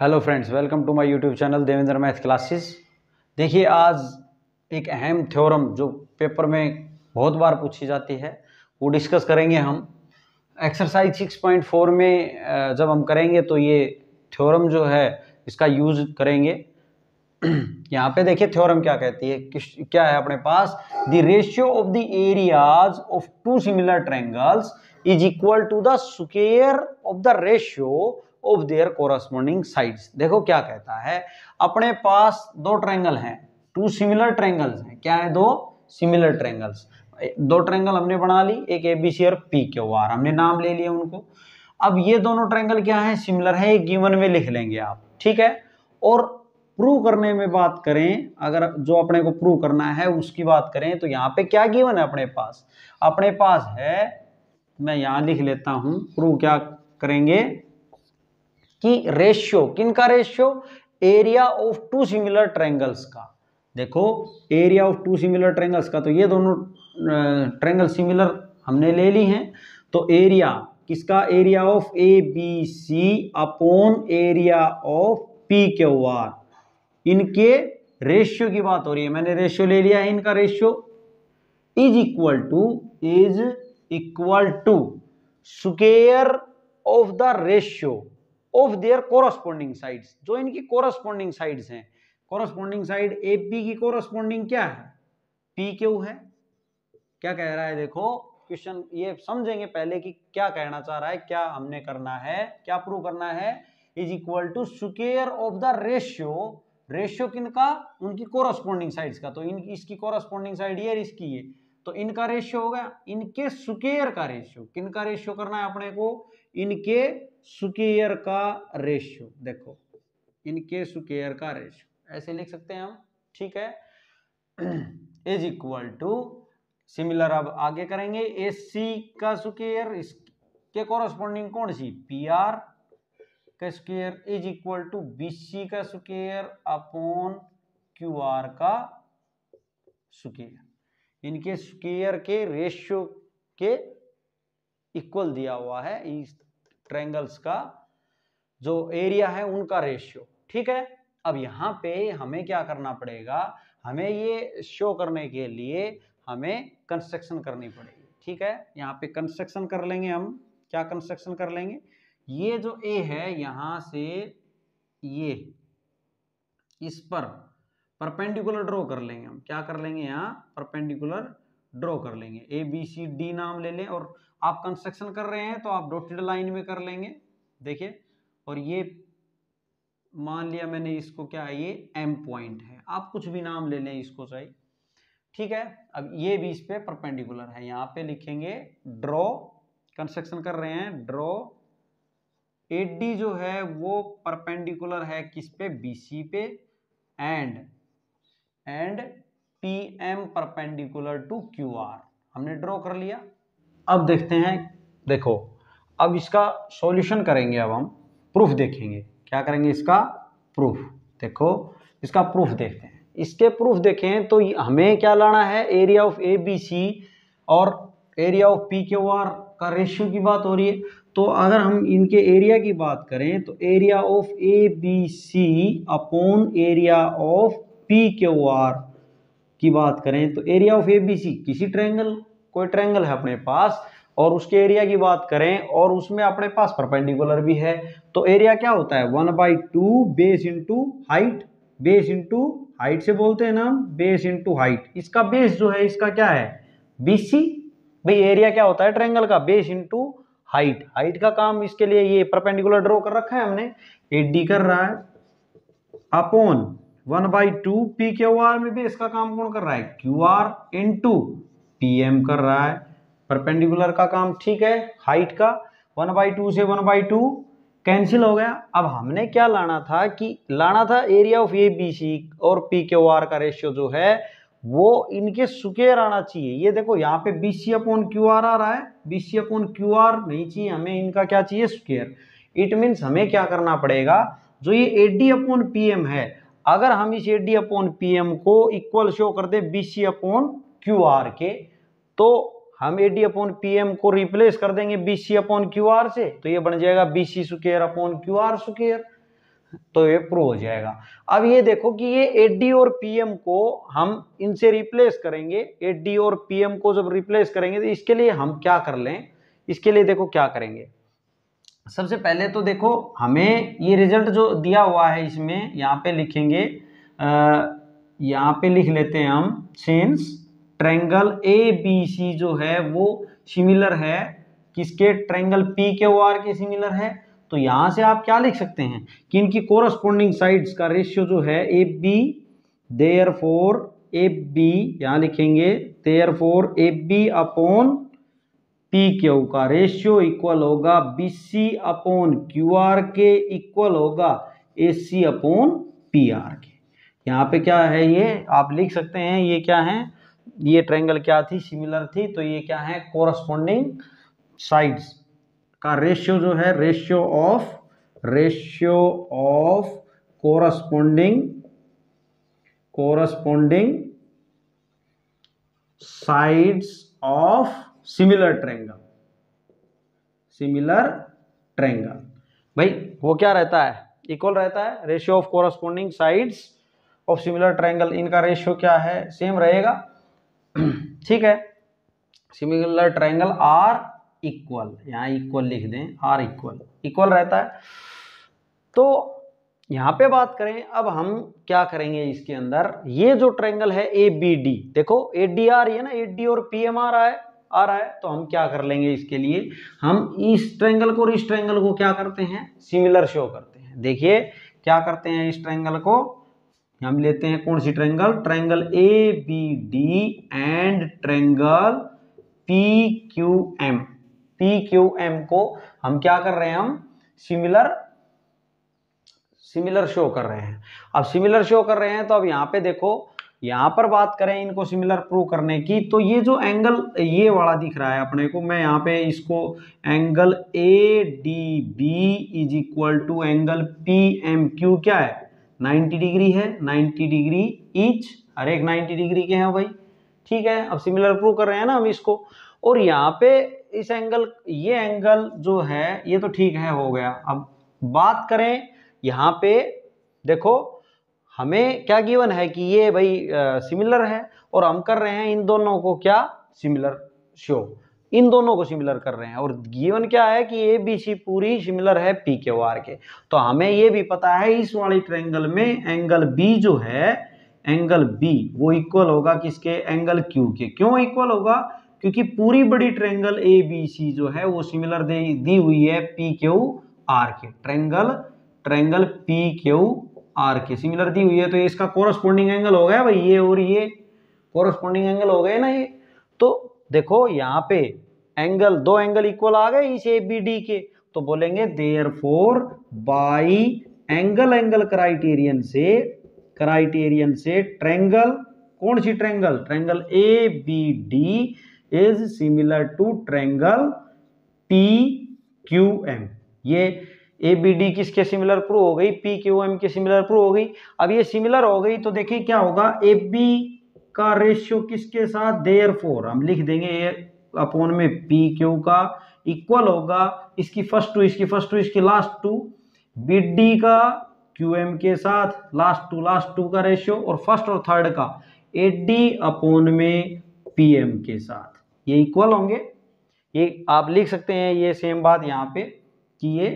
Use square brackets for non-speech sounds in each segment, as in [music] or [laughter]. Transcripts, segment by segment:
hello friends welcome to my YouTube channel Devendra math classes देखिए आज एक अहम थ्योरम जो पेपर में बहुत बार पूछी जाती है वो डिस्कस करेंगे हम एक्सरसाइज 6.4 में जब हम करेंगे तो ये थ्योरम जो है इसका यूज करेंगे [clears throat] यहाँ पे देखिए थ्योरम क्या कहती है किस क्या है अपने पास the ratio of the areas of two similar triangles is equal to the square of the ratio of their corresponding sides देखो क्या कहता है अपने पास दो ट्रेंगल हैं टू सिमिलर ट्रेंगल्स हैं क्या है दो सिमिलर ट्रेंगल्स दो ट्रेंगल हमने बना ली एक ए बी सी और पी क्यू आर हमने नाम ले लिया उनको अब ये दोनों ट्रेंगल क्या है सिमिलर है एक गिवन में लिख लेंगे आप ठीक है और प्रूव करने में बात करें अगर जो अपने को प्रूव करना है उसकी बात करें तो यहाँ पे क्या गिवन है अपने पास अपने पास है मैं यहाँ लिख लेता हूँ प्रूव क्या करेंगे कि रेशियो किन का ratio area of two similar triangles का देखो area of two similar triangles का तो ये दोनों ट्रेंगल सिमिलर हमने ले ली हैं तो एरिया किसका area of A B C upon area of P के आर इनके रेशियो की बात हो रही है मैंने रेशियो ले लिया है इनका ratio is equal to is equal to square of the ratio of their corresponding sides जो इनकी कोरस्पोंडिंग साइड्स हैं कोरस्पोंडिंग साइड ए पी की कोरस्पोंडिंग क्या है पी क्यू है क्या कह रहा है देखो क्वेश्चन ये समझेंगे पहले कि क्या कहना चाह रहा है क्या हमने करना है क्या प्रूव करना है is equal to square of the ratio ratio किन का उनकी कोरस्पोंडिंग साइड्स का तो इन इसकी कोरस्पोंडिंग साइड ये इसकी ये तो इनका रेशियो होगा इनके स्क्वेयर का रेशियो किनका रेशियो करना है अपने को इनके सुकेयर का रेशियो देखो इनके सुकेयर का रेशियो ऐसे लिख सकते हैं हम ठीक है इज इक्वल टू सिमिलर अब आगे करेंगे ए सी का सुकेयर इसके कोरस्पॉन्डिंग कौन सी पी आर का square is equal to B C का स्केयर अपॉन क्यू आर का स्केयर इनके स्केयर के रेशियो के इक्वल दिया हुआ है इस ट्रेंगल्स का जो एरिया है उनका रेशियो ठीक है अब यहाँ पे हमें क्या करना पड़ेगा हमें ये शो करने के लिए हमें कंस्ट्रक्शन करनी पड़ेगी ठीक है यहाँ पे कंस्ट्रक्शन कर लेंगे हम क्या कंस्ट्रक्शन कर लेंगे ये जो ए है यहाँ से ये इस पर परपेंडिकुलर ड्रॉ कर लेंगे हम क्या कर लेंगे यहाँ परपेंडिकुलर ड्रॉ कर लेंगे ए बी सी डी नाम ले लें और आप कंस्ट्रक्शन कर रहे हैं तो आप डॉटेड लाइन में कर लेंगे देखिए और ये मान लिया मैंने इसको क्या है ये एम पॉइंट है आप कुछ भी नाम ले लें इसको सही ठीक है अब ये भी इस पर परपेंडिकुलर है यहाँ पे लिखेंगे ड्रॉ कंस्ट्रक्शन कर रहे हैं ड्रॉ एडी जो है वो परपेंडिकुलर है किस पे बीसी पे and and P M perpendicular to R हमने ड्रॉ कर लिया अब देखते हैं देखो अब इसका सॉल्यूशन करेंगे अब हम प्रूफ देखेंगे क्या करेंगे इसका प्रूफ देखो इसका प्रूफ देखते हैं इसके प्रूफ देखें तो हमें क्या लाना है area of A B C और area of P Q R का रेशियो की बात हो रही है तो अगर हम इनके एरिया की बात करें तो area of A B C upon area of P Q R की बात करें तो area of A B C किसी ट्रायंगल कोई ट्रेंगल है अपने पास और उसके एरिया की बात करें और उसमें अपने पास परपेंडिकुलर भी है तो एरिया क्या होता है one by two base into height base into height से बोलते हैं ना बेस इंटू हाइट इसका बेस जो है इसका क्या है बी सी भाई एरिया क्या होता है ट्रेंगल का बेस इंटू हाइट हाइट का काम इसके लिए ये परपेंडिकुलर ड्रॉ कर रखा है हमने ए डी कर रहा है upon one by two P Q R में बेस का काम कौन कर रहा है क्यू आर इंटू पीएम कर रहा है परपेंडिकुलर का काम ठीक है हाइट का वन बाई टू से वन बाई टू कैंसिल हो गया अब हमने क्या लाना था कि लाना था area of A B C और पी के ओ आर का रेशियो जो है वो इनके सुकेर आना चाहिए ये देखो यहाँ पे B C upon Q R आ रहा है B C upon Q R नहीं चाहिए हमें इनका क्या चाहिए सुकेयर इट मीन्स हमें क्या करना पड़ेगा जो ये A D upon P M है अगर हम इस A D upon P M को इक्वल शो कर दे B C upon Q R के तो हम A D upon P M को रिप्लेस कर देंगे B C upon Q R से तो ये बन जाएगा B C square upon Q R square तो ये प्रूव हो जाएगा अब ये देखो कि ये डी और पीएम को हम इनसे रिप्लेस करेंगे डी और पीएम को जब रिप्लेस करेंगे तो इसके लिए हम क्या कर लें इसके लिए देखो क्या करेंगे सबसे पहले तो देखो हमें ये रिजल्ट जो दिया हुआ है इसमें यहाँ पे लिखेंगे यहाँ पे लिख लेते हैं हम since triangle A B C जो है वो सिमिलर है किसके ट्रेंगल पी के ओ आर के सिमिलर है तो यहाँ से आप क्या लिख सकते हैं कि इनकी कोरस्पोंडिंग साइड्स का रेशियो जो है A B therefore A B यहाँ लिखेंगे therefore A B upon P Q का रेशियो इक्वल होगा B C upon Q R के इक्वल होगा A C upon P R के यहाँ पे क्या है ये आप लिख सकते हैं ये क्या है ये ट्रायंगल क्या थी सिमिलर थी तो ये क्या है कोरस्पोंडिंग साइड्स का रेशियो जो है ratio of ratio of corresponding corresponding sides of similar triangle similar triangle भाई वो क्या रहता है इक्वल रहता है ratio of corresponding sides of similar triangle इनका रेशियो क्या है सेम रहेगा [clears throat] ठीक है सिमिलर ट्राइंगल आर इक्वल यहाँ इक्वल लिख दें आर इक्वल इक्वल रहता है तो यहाँ पे बात करें अब हम क्या करेंगे इसके अंदर ये जो ट्रायंगल है ए बी डी देखो ए डी आर ये ना ए डी और पी एम आर आए आ रहा है तो हम क्या कर लेंगे इसके लिए हम इस ट्रायंगल को और इस ट्रायंगल को क्या करते हैं सिमिलर शो करते हैं देखिए क्या करते हैं इस ट्रायंगल को हम लेते हैं कौन सी triangle triangle A B D and triangle P Q M P Q M को हम क्या कर रहे हैं हम सिमिलर सिमिलर शो कर रहे हैं अब सिमिलर शो कर रहे हैं तो अब यहाँ पे देखो यहां पर बात करें इनको सिमिलर प्रूव करने की तो ये जो एंगल ये वाला दिख रहा है अपने को मैं यहाँ पे इसको angle A D B is equal to angle P M Q क्या है 90 डिग्री है 90 डिग्री ईच हर एक 90 डिग्री के हैं भाई ठीक है अब सिमिलर प्रूव कर रहे हैं ना हम इसको और यहाँ पे इस एंगल ये एंगल जो है ये तो ठीक है हो गया अब बात करें यहाँ पे देखो हमें क्या गिवन है कि ये भाई सिमिलर है और हम कर रहे हैं इन दोनों को क्या सिमिलर शो इन दोनों को सिमिलर कर रहे हैं और गिवन क्या है कि ए बी सी पूरी सिमिलर है पी के आर के तो हमें ये भी पता है इस वाली ट्रेंगल में एंगल बी जो है एंगल बी वो इक्वल होगा किसके एंगल क्यू के क्यों इक्वल होगा क्योंकि पूरी बड़ी ट्रेंगल ए बी सी जो है वो सिमिलर दे दी हुई है पी क्यू आर के triangle triangle P Q R के सिमिलर दी हुई है तो इसका कोरस्पोंडिंग एंगल हो गया भाई ये और ये कोरस्पोंडिंग एंगल हो गए ना ये तो देखो यहाँ पे एंगल दो एंगल इक्वल आ गए इस ए बी डी के तो बोलेंगे therefore by angle angle criterion से क्राइटेरियन से ट्रेंगल कौन सी triangle triangle A B D is similar to triangle P Q M ये ए बी डी किसके सिमिलर प्रूव हो गई पी क्यू एम के सिमिलर प्रूव हो गई अब ये सिमिलर हो गई तो देखिए क्या होगा ए बी का रेशियो किसके साथ देयर फोर हम लिख देंगे अपॉन में पी क्यू का इक्वल होगा इसकी फर्स्ट टू इसकी फर्स्ट टू इसकी लास्ट टू बी डी का क्यू एम के साथ लास्ट टू लास्ट टू का रेशियो और फर्स्ट और थर्ड का ए डी अपोन में पी एम के साथ ये इक्वल होंगे ये आप लिख सकते हैं ये सेम बात यहाँ पे कि ये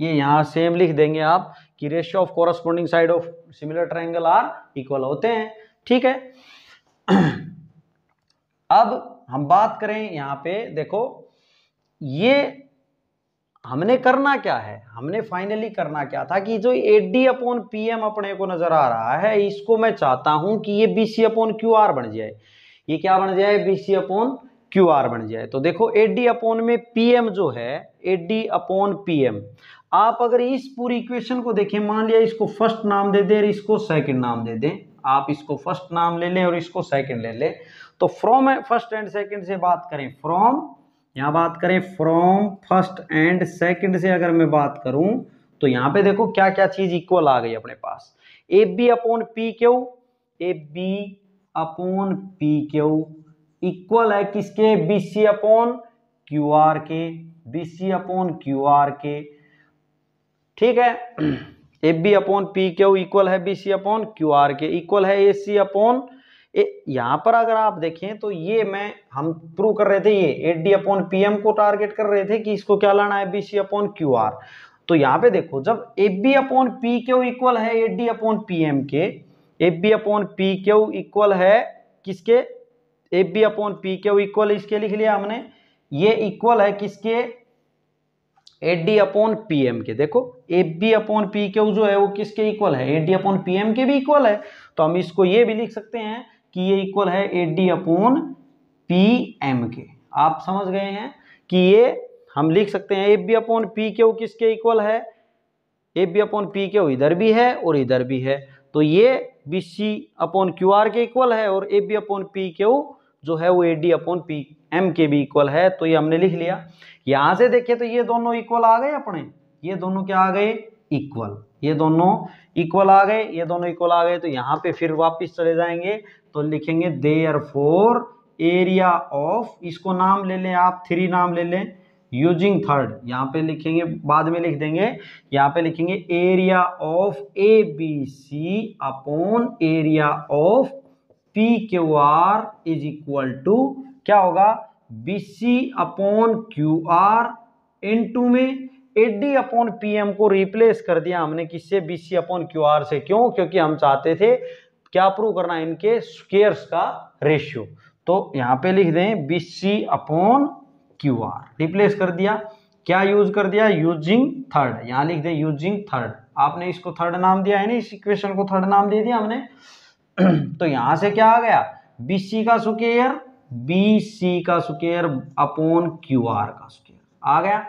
ये यहाँ सेम लिख देंगे आप कि ratio of corresponding side of similar triangle are equal होते हैं ठीक है अब हम बात करें यहां पे देखो ये हमने करना क्या है हमने फाइनली करना क्या था कि जो A D upon P M अपने को नजर आ रहा है इसको मैं चाहता हूं कि ये B C upon Q R बन जाए ये क्या बन जाए B C upon Q R बन जाए तो देखो ए डी अपॉन में पी एम जो है एड डी अपॉन पी एम आप अगर इस पूरी इक्वेशन को देखें मान लिया इसको फर्स्ट नाम दे दें और इसको सेकंड नाम दे दें आप इसको फर्स्ट नाम ले लें और इसको सेकंड ले लें तो फ्रॉम फर्स्ट एंड सेकंड से बात करें फ्रॉम यहां बात करें फ्रॉम फर्स्ट एंड सेकंड से अगर मैं बात करूं तो यहां पे देखो क्या क्या चीज इक्वल आ गई अपने पास A B upon P Q A B upon P Q equal है किसके B C upon Q R के B C upon Q R के ठीक है A B upon P Q equal है B C upon Q R के equal है A C upon यहाँ पर अगर आप देखें तो ये मैं हम प्रूव कर रहे थे ये A D upon P M को टारगेट कर रहे थे कि इसको क्या लाना है B C upon Q R तो यहाँ पे देखो जब A B upon P Q equal है A D upon P M के A B upon P Q equal है किसके A B upon P Q equal इसके लिख लिया हमने ये इक्वल है किसके A D upon P M के देखो A B upon P Q जो है वो किसके इक्वल है A D upon P M के भी इक्वल है तो हम इसको ये भी लिख सकते हैं कि ये इक्वल है A D upon P M के आप समझ गए हैं कि ये हम लिख सकते हैं A B upon P Q किसके इक्वल है A B upon P Q इधर भी है और इधर भी है तो ये B C upon Q R के इक्वल है और A B upon P Q जो है वो A D upon P M के भी इक्वल है तो ये हमने लिख लिया यहां से देखिए तो ये दोनों इक्वल आ गए अपने ये दोनों क्या आ गए इक्वल ये दोनों इक्वल आ गए ये दोनों इक्वल आ गए तो यहाँ पे फिर वापस चले जाएंगे तो लिखेंगे देयर फोर एरिया ऑफ इसको नाम ले लें आप थ्री नाम ले लें यूजिंग थर्ड यहाँ पे लिखेंगे बाद में लिख देंगे यहाँ पे लिखेंगे area of A B C upon area of P Q R is equal to क्या होगा B C upon Q R into में एडी अपॉन पी एम को रिप्लेस कर दिया हमने किससे B C upon Q R से क्यों क्योंकि हम चाहते थे क्या प्रूव करना है इनके स्केयर्स का रेशियो तो यहां पे लिख दें B C upon Q R replace कर दिया क्या यूज कर दिया यूजिंग थर्ड यहां लिख दें यूजिंग थर्ड आपने इसको थर्ड नाम दिया है ना इस इक्वेशन को थर्ड नाम दे दिया हमने [clears throat] तो यहां से क्या आ गया बी सी का स्केयर बी सी का स्केयर अपॉन क्यू आर का स्केयर आ गया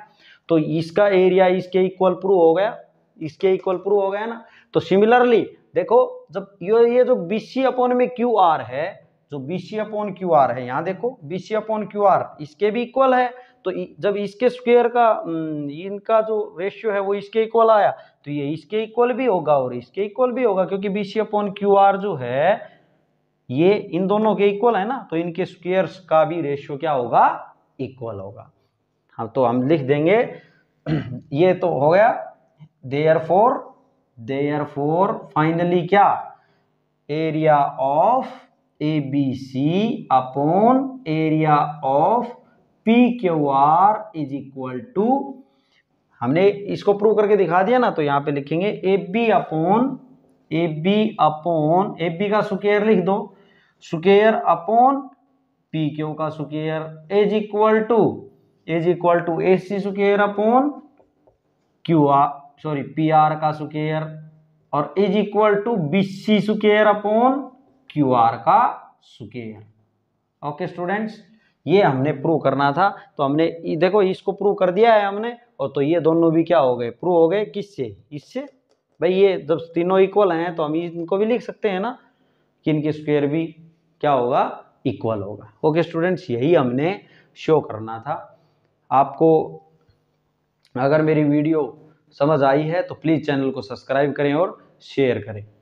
तो इसका एरिया इसके इक्वल प्रूव हो गया इसके इक्वल प्रूव हो गया ना तो सिमिलरली देखो जब ये ये जो बी सी अपॉन में क्यू आर है जो B C upon Q R है यहाँ देखो B C upon Q R इसके भी इक्वल है तो जब इसके स्क्वेयर का इनका जो रेशियो है वो इसके इक्वल आया तो ये इसके इक्वल भी होगा और इसके इक्वल भी होगा क्योंकि B C upon Q R जो है ये इन दोनों के इक्वल है ना तो इनके स्क्वेयर का भी रेशियो क्या होगा इक्वल होगा हाँ तो हम लिख देंगे [clears throat] ये तो हो गया therefore therefore finally क्या area of A B C upon area of P Q R is equal to हमने इसको प्रूव करके दिखा दिया ना तो यहां पे लिखेंगे A B upon A B upon A B का सुकेयर लिख दो सुकेयर अपॉन पी क्यू का square is equal to as equal to A C square upon Q R sorry P R का सुकेयर और is equal to B C square upon Q R का square okay students ये हमने prove करना था तो हमने देखो इसको प्रूव कर दिया है हमने और तो ये दोनों भी क्या हो गए प्रूव हो गए किससे इससे भाई ये जब तीनों इक्वल हैं तो हम इनको भी लिख सकते हैं ना कि इनके स्क्वेयर भी क्या होगा इक्वल होगा ओके स्टूडेंट्स यही हमने शो करना था आपको अगर मेरी वीडियो समझ आई है तो प्लीज़ चैनल को सब्सक्राइब करें और शेयर करें